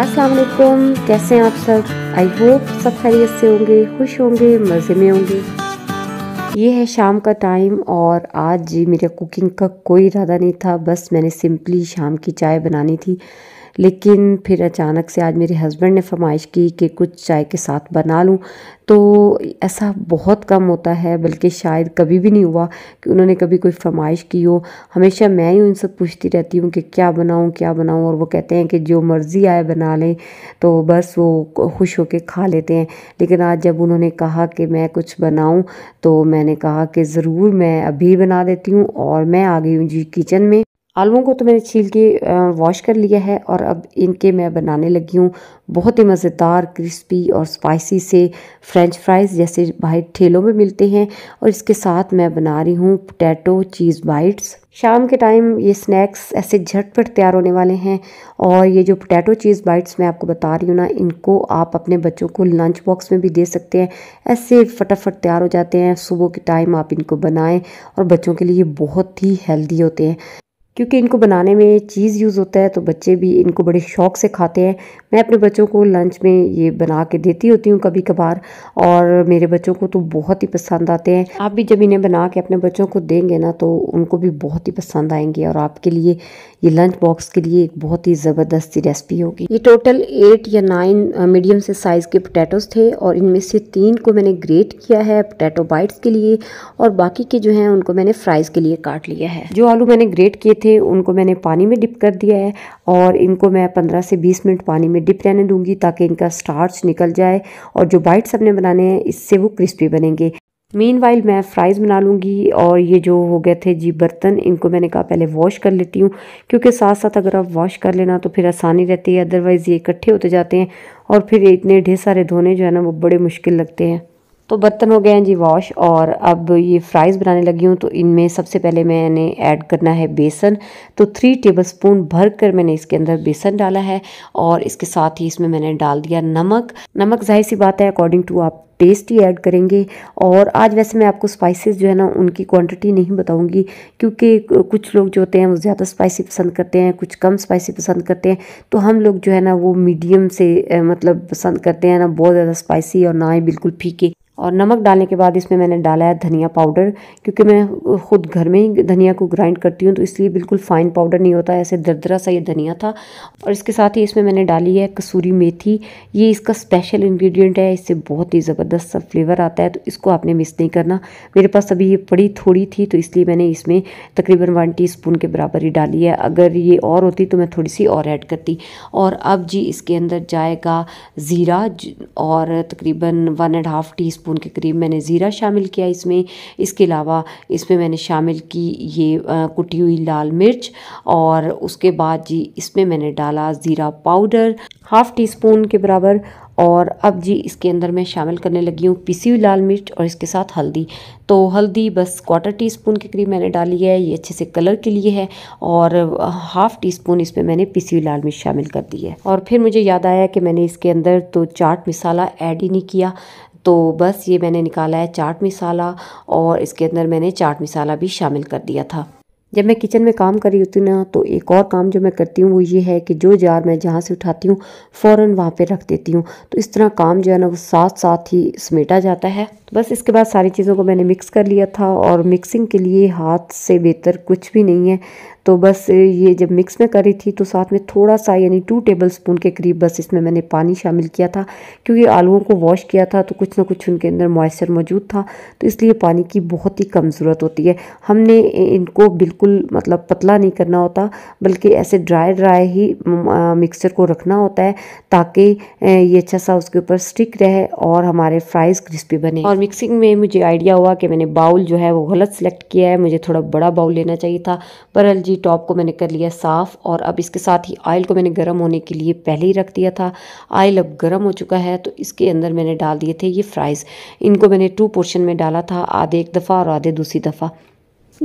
अस्सलाम वालेकुम कैसे हैं आप सब आई होप सब खैरियत से होंगे खुश होंगे मज़े में होंगे ये है शाम का टाइम और आज जी मेरा कुकिंग का कोई इरादा नहीं था बस मैंने सिंपली शाम की चाय बनानी थी लेकिन फिर अचानक से आज मेरे हस्बैंड ने फरमाइश की कि कुछ चाय के साथ बना लूँ तो ऐसा बहुत कम होता है बल्कि शायद कभी भी नहीं हुआ कि उन्होंने कभी कोई फरमाइश की हो हमेशा मैं ही उनसे पूछती रहती हूँ कि क्या बनाऊँ क्या बनाऊँ और वो कहते हैं कि जो मर्ज़ी आए बना लें तो बस वो खुश होकर खा लेते हैं लेकिन आज जब उन्होंने कहा कि मैं कुछ बनाऊँ तो मैंने कहा कि ज़रूर मैं अभी बना देती हूँ और मैं आ गई हूँ जी किचन में आलुओं को तो मैंने छील के वॉश कर लिया है और अब इनके मैं बनाने लगी हूँ बहुत ही मज़ेदार क्रिस्पी और स्पाइसी से फ्रेंच फ्राइज़ जैसे बाहर ठेलों में मिलते हैं और इसके साथ मैं बना रही हूँ पोटैटो चीज़ बाइट्स शाम के टाइम ये स्नैक्स ऐसे झटपट तैयार होने वाले हैं और ये जो पोटैटो चीज़ बाइट्स मैं आपको बता रही हूँ ना इनको आप अपने बच्चों को लंच बॉक्स में भी दे सकते हैं ऐसे फटाफट तैयार हो जाते हैं सुबह के टाइम आप इनको बनाएं और बच्चों के लिए बहुत ही हेल्दी होते हैं क्योंकि इनको बनाने में चीज़ यूज़ होता है तो बच्चे भी इनको बड़े शौक से खाते हैं मैं अपने बच्चों को लंच में ये बना के देती होती हूँ कभी कभार और मेरे बच्चों को तो बहुत ही पसंद आते हैं आप भी जब इन्हें बना के अपने बच्चों को देंगे ना तो उनको भी बहुत ही पसंद आएंगे और आपके लिए ये लंच बॉक्स के लिए एक बहुत ही ज़बरदस्त रेसिपी होगी ये टोटल एट या नाइन मीडियम से साइज़ के पोटैटोज़ थे और इनमें से तीन को मैंने ग्रेट किया है पोटैटो बाइट्स के लिए और बाकी के जो हैं उनको मैंने फ्राइज़ के लिए काट लिया है जो आलू मैंने ग्रेट किए थे उनको मैंने पानी में डिप कर दिया है और इनको मैं 15 से 20 मिनट पानी में डिप रहने दूंगी ताकि इनका स्टार्च निकल जाए और जो बाइट्स हमने बनाने हैं इससे वो क्रिस्पी बनेंगे मेन वाइल मैं फ्राइज़ बना लूँगी और ये जो हो गए थे जी बर्तन इनको मैंने कहा पहले वॉश कर लेती हूँ क्योंकि साथ साथ अगर आप वॉश कर लेना तो फिर आसानी रहती है अदरवाइज़ ये इकट्ठे होते जाते हैं और फिर इतने ढेर सारे धोने जो है ना वो बड़े मुश्किल लगते हैं तो बर्तन हो गए हैं जी वॉश और अब ये फ्राइज़ बनाने लगी हूँ तो इनमें सबसे पहले मैंने ऐड करना है बेसन तो थ्री टेबलस्पून भर कर मैंने इसके अंदर बेसन डाला है और इसके साथ ही इसमें मैंने डाल दिया नमक नमक जाहिर सी बात है अकॉर्डिंग टू आप टेस्ट ही ऐड करेंगे और आज वैसे मैं आपको स्पाइसेस जो है ना उनकी क्वांटिटी नहीं बताऊंगी क्योंकि कुछ लोग जो होते हैं वो ज़्यादा स्पाइसी पसंद करते हैं कुछ कम स्पाइसी पसंद करते हैं तो हम लोग जो है ना वो मीडियम से मतलब पसंद करते हैं ना बहुत ज़्यादा स्पाइसी और ना ही बिल्कुल फीके और नमक डालने के बाद इसमें मैंने डाला है धनिया पाउडर क्योंकि मैं ख़ुद घर में ही धनिया को ग्राइंड करती हूँ तो इसलिए बिल्कुल फ़ाइन पाउडर नहीं होता ऐसे दरदरा सा ये धनिया था और इसके साथ ही इसमें मैंने डाली है कसूरी मेथी ये इसका स्पेशल इन्ग्रीडियंट है इससे बहुत ही ज़बरदस्त सा फ्लेवर आता है तो इसको आपने मिस नहीं करना मेरे पास अभी ये पड़ी थोड़ी थी तो इसलिए मैंने इसमें तकरीबन वन टी के बराबर ही डाली है अगर ये और होती तो मैं थोड़ी सी और ऐड करती और अब जी इसके अंदर जाएगा ज़ीरा और तकरीबन one and half teaspoon spoon के करीब मैंने ज़ीरा शामिल किया इसमें इसके अलावा इसमें मैंने शामिल की ये कुटी हुई लाल मिर्च और उसके बाद जी इसमें मैंने डाला ज़ीरा पाउडर हाफ़ टी स्पून के बराबर और अब जी इसके अंदर मैं शामिल करने लगी हूँ पिसी हुई लाल मिर्च और इसके साथ हल्दी तो हल्दी बस क्वार्टर टी स्पून के करीब मैंने डाली है ये अच्छे से कलर के लिए है और हाफ़ टी स्पून इसमें मैंने पिसी हुई लाल मिर्च शामिल कर दी है और फिर मुझे याद आया कि मैंने इसके अंदर तो चाट मसाला ऐड ही नहीं किया तो बस ये मैंने निकाला है चाट मसाला और इसके अंदर मैंने चाट मसाला भी शामिल कर दिया था जब मैं किचन में काम कर रही होती ना तो एक और काम जो मैं करती हूँ वो ये है कि जो जार मैं जहाँ से उठाती हूँ फ़ौर वहाँ पे रख देती हूँ तो इस तरह काम जो है ना वो साथ साथ ही समेटा जाता है तो बस इसके बाद सारी चीज़ों को मैंने मिक्स कर लिया था और मिक्सिंग के लिए हाथ से बेहतर कुछ भी नहीं है तो बस ये जब मिक्स में करी थी तो साथ में थोड़ा सा यानी टू टेबल स्पून के करीब बस इसमें मैंने पानी शामिल किया था क्योंकि आलूओं को वॉश किया था तो कुछ ना कुछ उनके अंदर मॉइस्चर मौजूद था तो इसलिए पानी की बहुत ही कम ज़रूरत होती है हमने इनको बिल्कुल मतलब पतला नहीं करना होता बल्कि ऐसे ड्राई ड्राई ही मिक्सचर को रखना होता है ताकि ये अच्छा सा उसके ऊपर स्टिक रहे और हमारे फ्राइज़ क्रिस्पी बने और मिक्सिंग में मुझे आइडिया हुआ कि मैंने बाउल जो है वो गलत सेलेक्ट किया है मुझे थोड़ा बड़ा बाउल लेना चाहिए था पर जी टॉप को मैंने कर लिया साफ़ और अब इसके साथ ही ऑयल को मैंने गर्म होने के लिए पहले ही रख दिया था ऑयल अब गर्म हो चुका है तो इसके अंदर मैंने डाल दिए थे ये फ्राइज़ इनको मैंने टू पोर्शन में डाला था आधे एक दफ़ा और आधे दूसरी दफ़ा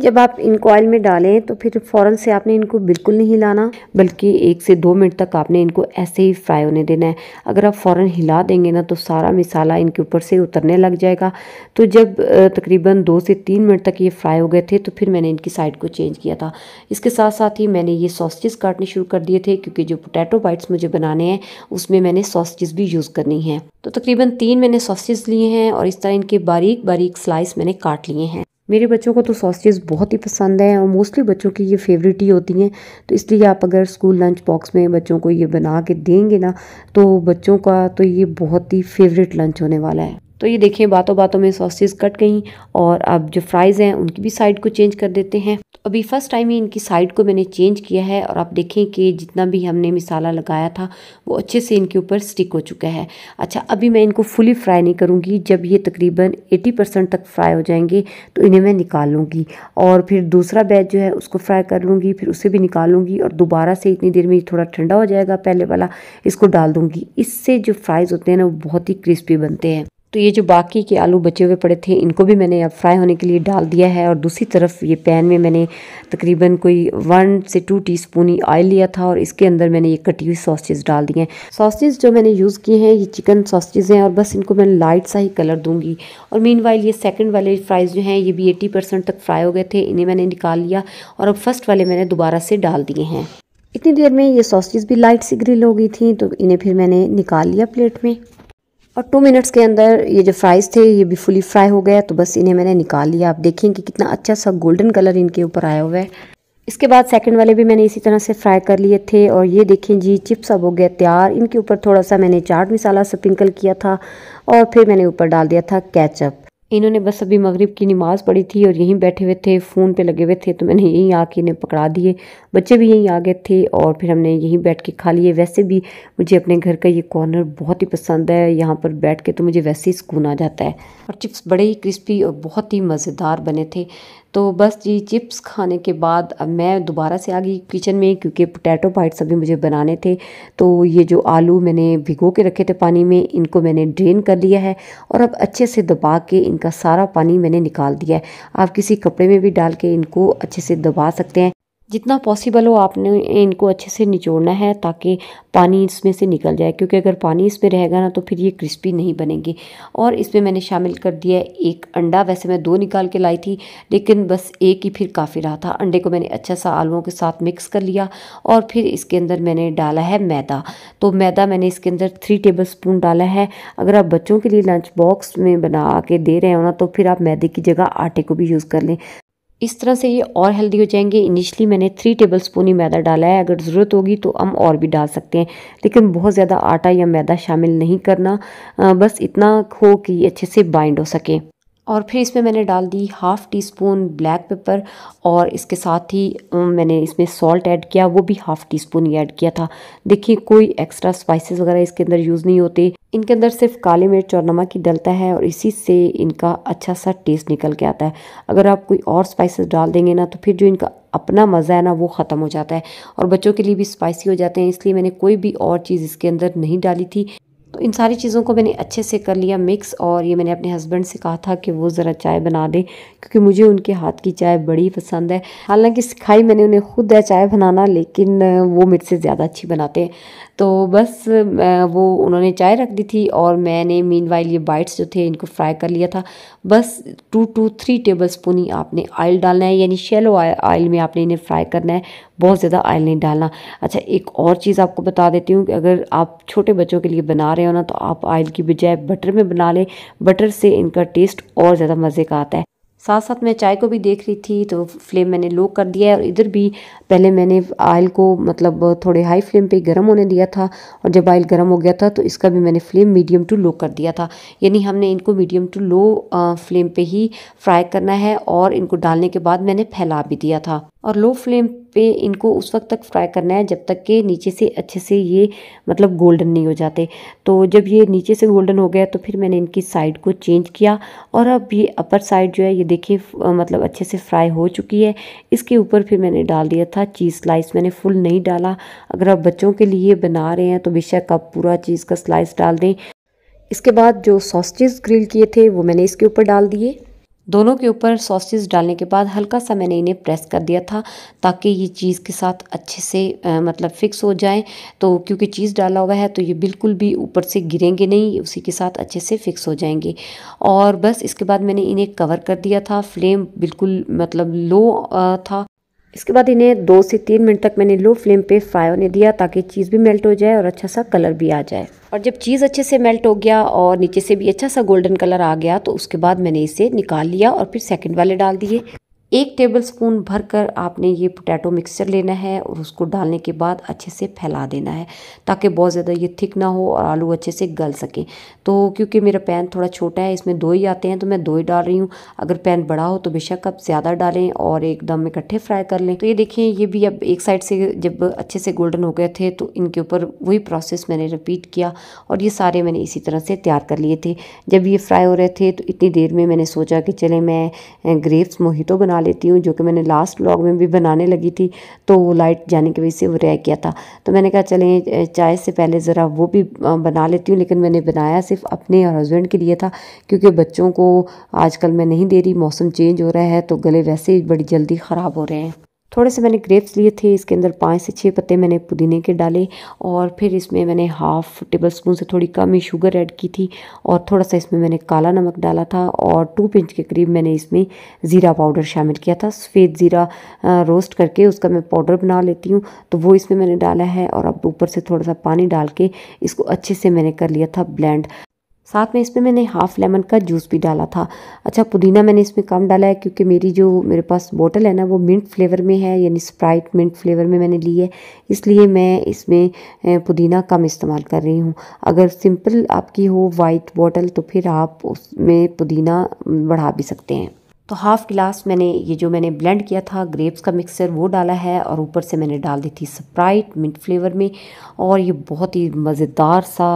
जब आप इनको ऑयल में डालें तो फिर फ़ौरन से आपने इनको बिल्कुल नहीं हिलाना बल्कि एक से दो मिनट तक आपने इनको ऐसे ही फ्राई होने देना है अगर आप फ़ौरन हिला देंगे ना तो सारा मिसाला इनके ऊपर से उतरने लग जाएगा तो जब तकरीबन दो से तीन मिनट तक ये फ्राई हो गए थे तो फिर मैंने इनकी साइड को चेंज किया था इसके साथ साथ ही मैंने ये सॉसेज काटने शुरू कर दिए थे क्योंकि जो पोटैटो बाइट्स मुझे बनाने हैं उसमें मैंने सॉसेज भी यूज़ करनी है तो तकरीबन तीन मैंने सॉसेज लिए हैं और इस तरह इनके बारीक बारीक स्लाइस मैंने काट लिए हैं मेरे बच्चों को तो सॉसेज बहुत ही पसंद है और मोस्टली बच्चों की ये फेवरेट ही होती हैं तो इसलिए आप अगर स्कूल लंच बॉक्स में बच्चों को ये बना के देंगे ना तो बच्चों का तो ये बहुत ही फेवरेट लंच होने वाला है तो ये देखें बातों बातों में सॉसेज़ कट गई और अब जो फ्राइज़ हैं उनकी भी साइड को चेंज कर देते हैं तो अभी फ़र्स्ट टाइम ही इनकी साइड को मैंने चेंज किया है और आप देखें कि जितना भी हमने मिसाला लगाया था वो अच्छे से इनके ऊपर स्टिक हो चुका है अच्छा अभी मैं इनको फुली फ्राई नहीं करूँगी जब ये तकरीबन एटी परसेंट तक फ्राई हो जाएंगे तो इन्हें मैं निकाल लूँगी और फिर दूसरा बैच जो है उसको फ्राई कर लूँगी फिर उसे भी निकाल लूँगी और दोबारा से इतनी देर में थोड़ा ठंडा हो जाएगा पहले वाला इसको डाल दूँगी इससे जो फ्राइज़ होते हैं ना वो बहुत ही क्रिस्पी बनते हैं तो ये जो बाकी के आलू बचे हुए पड़े थे इनको भी मैंने अब फ्राई होने के लिए डाल दिया है और दूसरी तरफ ये पैन में मैंने तकरीबन कोई वन से टू टी स्पून ही ऑयल लिया था और इसके अंदर मैंने ये कटी हुई सॉसेज डाल दिए हैं सॉसेज जो मैंने यूज़ किए हैं ये चिकन सॉसेज हैं और बस इनको मैं लाइट सा ही कलर दूंगी और मीन ये सेकेंड वाले फ्राइज़ जो हैं ये भी एट्टी तक फ्राई हो गए थे इन्हें मैंने निकाल लिया और अब फर्स्ट वाले मैंने दोबारा से डाल दिए हैं इतनी देर में ये सॉसेज भी लाइट सी ग्रिल हो गई थी तो इन्हें फिर मैंने निकाल लिया प्लेट में और टू मिनट्स के अंदर ये जो फ्राइज़ थे ये भी फुली फ्राई हो गया तो बस इन्हें मैंने निकाल लिया आप देखें कि कितना अच्छा सा गोल्डन कलर इनके ऊपर आया हुआ है इसके बाद सेकंड वाले भी मैंने इसी तरह से फ्राई कर लिए थे और ये देखें जी चिप्स अब हो गया तैयार इनके ऊपर थोड़ा सा मैंने चाट मसाला स्प्रिंकल किया था और फिर मैंने ऊपर डाल दिया था कैचअप इन्होंने बस अभी मगरिब की नमाज़ पढ़ी थी और यहीं बैठे हुए थे फ़ोन पे लगे हुए थे तो मैंने यहीं आके इन्हें पकड़ा दिए बच्चे भी यहीं आ गए थे और फिर हमने यहीं बैठ के खा लिए वैसे भी मुझे अपने घर का ये कॉर्नर बहुत ही पसंद है यहाँ पर बैठ के तो मुझे वैसे ही सुकून आ जाता है और चिप्स बड़े ही क्रिस्पी और बहुत ही मज़ेदार बने थे तो बस जी चिप्स खाने के बाद अब मैं दोबारा से आ गई किचन में क्योंकि पोटैटो पाइट्स अभी मुझे बनाने थे तो ये जो आलू मैंने भिगो के रखे थे पानी में इनको मैंने ड्रेन कर लिया है और अब अच्छे से दबा के इनका सारा पानी मैंने निकाल दिया है आप किसी कपड़े में भी डाल के इनको अच्छे से दबा सकते हैं जितना पॉसिबल हो आपने इनको अच्छे से निचोड़ना है ताकि पानी इसमें से निकल जाए क्योंकि अगर पानी इसमें रहेगा ना तो फिर ये क्रिस्पी नहीं बनेंगे और इसमें मैंने शामिल कर दिया एक अंडा वैसे मैं दो निकाल के लाई थी लेकिन बस एक ही फिर काफ़ी रहा था अंडे को मैंने अच्छा सा आलुओं के साथ मिक्स कर लिया और फिर इसके अंदर मैंने डाला है मैदा तो मैदा मैंने इसके अंदर थ्री टेबल स्पून डाला है अगर आप बच्चों के लिए लंच बॉक्स में बना के दे रहे हो ना तो फिर आप मैदे की जगह आटे को भी यूज़ कर लें इस तरह से ये और हेल्दी हो जाएंगे इनिशली मैंने थ्री टेबल स्पून ही मैदा डाला है अगर ज़रूरत होगी तो हम और भी डाल सकते हैं लेकिन बहुत ज़्यादा आटा या मैदा शामिल नहीं करना बस इतना हो कि अच्छे से बाइंड हो सके और फिर इसमें मैंने डाल दी half teaspoon black pepper और इसके साथ ही मैंने इसमें सॉल्ट ऐड किया वो भी हाफ़ टी स्पून ही ऐड किया था देखिए कोई एक्स्ट्रा स्पाइसेस वगैरह इसके अंदर यूज़ नहीं होते इनके अंदर सिर्फ काले मिर्च और नमक ही डलता है और इसी से इनका अच्छा सा टेस्ट निकल के आता है अगर आप कोई और स्पाइसेस डाल देंगे ना तो फिर जो इनका अपना मज़ा है ना वो ख़त्म हो जाता है और बच्चों के लिए भी स्पाइसी हो जाते हैं इसलिए मैंने कोई भी और चीज़ इसके अंदर नहीं डाली थी तो इन सारी चीज़ों को मैंने अच्छे से कर लिया मिक्स और ये मैंने अपने हस्बैंड से कहा था कि वो ज़रा चाय बना दें क्योंकि मुझे उनके हाथ की चाय बड़ी पसंद है हालांकि सिखाई मैंने उन्हें खुद है चाय बनाना लेकिन वो मेरे से ज़्यादा अच्छी बनाते हैं तो बस वो उन्होंने चाय रख दी थी और मैंने मीन ये बाइट्स जो थे इनको फ्राई कर लिया था बस two two three tablespoon ही आपने ऑयल डालना है यानी शेलो ऑयल में आपने इन्हें फ्राई करना है बहुत ज़्यादा ऑयल नहीं डालना अच्छा एक और चीज़ आपको बता देती हूँ कि अगर आप छोटे बच्चों के लिए बना रहे हो ना तो आप ऑयल की बजाय बटर में बना लें बटर से इनका टेस्ट और ज़्यादा मज़े का आता है साथ साथ मैं चाय को भी देख रही थी तो फ्लेम मैंने लो कर दिया है और इधर भी पहले मैंने आयल को मतलब थोड़े हाई फ्लेम पे गर्म होने दिया था और जब आयल गर्म हो गया था तो इसका भी मैंने फ्लेम मीडियम टू लो कर दिया था यानी हमने इनको मीडियम टू लो फ्लेम पे ही फ्राई करना है और इनको डालने के बाद मैंने फैला भी दिया था और लो फ्लेम पे इनको उस वक्त तक फ्राई करना है जब तक के नीचे से अच्छे से ये मतलब गोल्डन नहीं हो जाते तो जब ये नीचे से गोल्डन हो गया तो फिर मैंने इनकी साइड को चेंज किया और अब ये अपर साइड जो है ये देखिए मतलब अच्छे से फ्राई हो चुकी है इसके ऊपर फिर मैंने डाल दिया था चीज़ स्लाइस मैंने फुल नहीं डाला अगर आप बच्चों के लिए बना रहे हैं तो बेशक आप पूरा चीज़ का स्लाइस डाल दें इसके बाद जो सॉसेज ग्रिल किए थे वो मैंने इसके ऊपर डाल दिए दोनों के ऊपर सॉसेज डालने के बाद हल्का सा मैंने इन्हें प्रेस कर दिया था ताकि ये चीज़ के साथ अच्छे से आ, मतलब फिक्स हो जाए तो क्योंकि चीज़ डाला हुआ है तो ये बिल्कुल भी ऊपर से गिरेंगे नहीं उसी के साथ अच्छे से फिक्स हो जाएंगे और बस इसके बाद मैंने इन्हें कवर कर दिया था फ्लेम बिल्कुल मतलब लो आ, था इसके बाद इन्हें दो से तीन मिनट तक मैंने लो फ्लेम पे फ्राई होने दिया ताकि चीज़ भी मेल्ट हो जाए और अच्छा सा कलर भी आ जाए और जब चीज़ अच्छे से मेल्ट हो गया और नीचे से भी अच्छा सा गोल्डन कलर आ गया तो उसके बाद मैंने इसे निकाल लिया और फिर सेकंड वाले डाल दिए एक टेबल स्पून भर कर आपने ये पोटैटो मिक्सचर लेना है और उसको डालने के बाद अच्छे से फैला देना है ताकि बहुत ज़्यादा ये थिक ना हो और आलू अच्छे से गल सकें तो क्योंकि मेरा पैन थोड़ा छोटा है इसमें दो ही आते हैं तो मैं दो ही डाल रही हूँ अगर पैन बड़ा हो तो बेशक आप ज़्यादा डालें और एकदम इकट्ठे फ्राई कर लें तो ये देखें ये भी अब एक साइड से जब अच्छे से गोल्डन हो गए थे तो इनके ऊपर वही प्रोसेस मैंने रिपीट किया और ये सारे मैंने इसी तरह से तैयार कर लिए थे जब ये फ्राई हो रहे थे तो इतनी देर में मैंने सोचा कि चले मैं ग्रेप्स मोहितो बना बना लेती हूँ जो कि मैंने लास्ट ब्लॉग में भी बनाने लगी थी तो वो लाइट जाने की वजह से वो रह गया था तो मैंने कहा चलें चाय से पहले ज़रा वो भी बना लेती हूँ लेकिन मैंने बनाया सिर्फ अपने और हस्बैंड के लिए था क्योंकि बच्चों को आजकल मैं नहीं दे रही मौसम चेंज हो रहा है तो गले वैसे ही बड़ी जल्दी ख़राब हो रहे हैं थोड़े से मैंने ग्रेप्स लिए थे इसके अंदर पाँच से छः पत्ते मैंने पुदीने के डाले और फिर इसमें मैंने हाफ़ टेबल स्पून से थोड़ी कम ही शुगर ऐड की थी और थोड़ा सा इसमें मैंने काला नमक डाला था और टू पिंच के करीब मैंने इसमें ज़ीरा पाउडर शामिल किया था सफ़ेद ज़ीरा रोस्ट करके उसका मैं पाउडर बना लेती हूँ तो वो इसमें मैंने डाला है और अब ऊपर से थोड़ा सा पानी डाल के इसको अच्छे से मैंने कर लिया था ब्लेंड साथ में इसमें मैंने हाफ़ लेमन का जूस भी डाला था अच्छा पुदीना मैंने इसमें कम डाला है क्योंकि मेरी जो मेरे पास बोतल है ना वो मिंट फ्लेवर में है यानी स्प्राइट मिंट फ्लेवर में मैंने ली है इसलिए मैं इसमें पुदीना कम इस्तेमाल कर रही हूँ अगर सिंपल आपकी हो वाइट बोतल तो फिर आप उसमें पुदीना बढ़ा भी सकते हैं तो हाफ़ गिलास मैंने ये जो मैंने ब्लेंड किया था ग्रेप्स का मिक्सचर वो डाला है और ऊपर से मैंने डाल दी थी स्प्राइट मिंट फ्लेवर में और ये बहुत ही मज़ेदार सा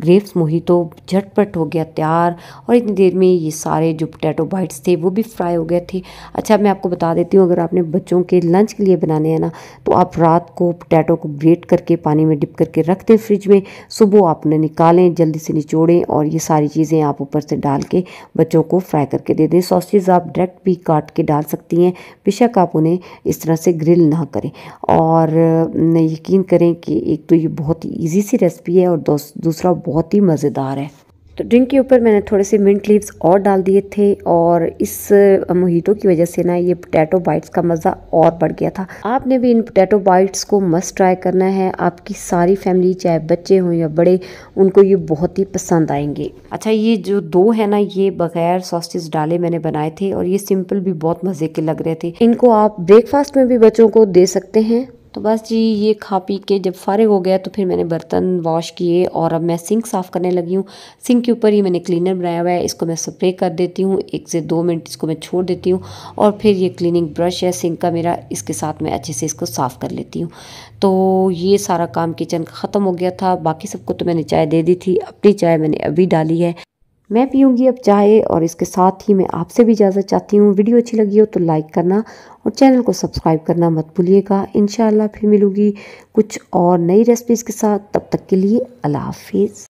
ग्रेप्स मोही तो झटपट हो गया तैयार और इतनी देर में ये सारे जो पोटैटो बाइट्स थे वो भी फ्राई हो गए थे अच्छा मैं आपको बता देती हूँ अगर आपने बच्चों के लंच के लिए बनाने हैं ना तो आप रात को पोटैटो को ग्रेट करके पानी में डिप करके रख दें फ्रिज में सुबह आप उन्हें निकालें जल्दी से निचोड़ें और ये सारी चीज़ें आप ऊपर से डाल के बच्चों को फ्राई करके दे दें सॉसेज आप डायरेक्ट भी काट के डाल सकती हैं बेशक आप उन्हें इस तरह से ग्रिल ना करें और यकीन करें कि एक तो ये बहुत ही ईजी सी रेसिपी है और दूसरा बहुत ही मज़ेदार है तो ड्रिंक के ऊपर मैंने थोड़े से मिंट लीव्स और डाल दिए थे और इस मोहितो की वजह से ना ये पोटैटो बाइट्स का मज़ा और बढ़ गया था आपने भी इन पोटैटो बाइट्स को मस्त ट्राई करना है आपकी सारी फैमिली चाहे बच्चे हों या बड़े उनको ये बहुत ही पसंद आएंगे अच्छा ये जो दो है ना ये बगैर सॉसेज डाले मैंने बनाए थे और ये सिंपल भी बहुत मज़े के लग रहे थे इनको आप ब्रेकफास्ट में भी बच्चों को दे सकते हैं तो बस जी ये खा पी के जब फारग हो गया तो फिर मैंने बर्तन वॉश किए और अब मैं सिंक साफ़ करने लगी हूँ सिंक के ऊपर ही मैंने क्लीनर बनाया हुआ है इसको मैं स्प्रे कर देती हूँ एक से दो मिनट इसको मैं छोड़ देती हूँ और फिर ये क्लीनिंग ब्रश है सिंक का मेरा इसके साथ मैं अच्छे से इसको साफ़ कर लेती हूँ तो ये सारा काम किचन का ख़त्म हो गया था बाकी सबको तो मैंने चाय दे दी थी अपनी चाय मैंने अभी डाली है मैं पीऊँगी अब चाय और इसके साथ ही मैं आपसे भी इजाज़त चाहती हूँ वीडियो अच्छी लगी हो तो लाइक करना और चैनल को सब्सक्राइब करना मत भूलिएगा इन फिर मिलूँगी कुछ और नई रेसिपीज़ के साथ तब तक के लिए अल्लाह हाफिज़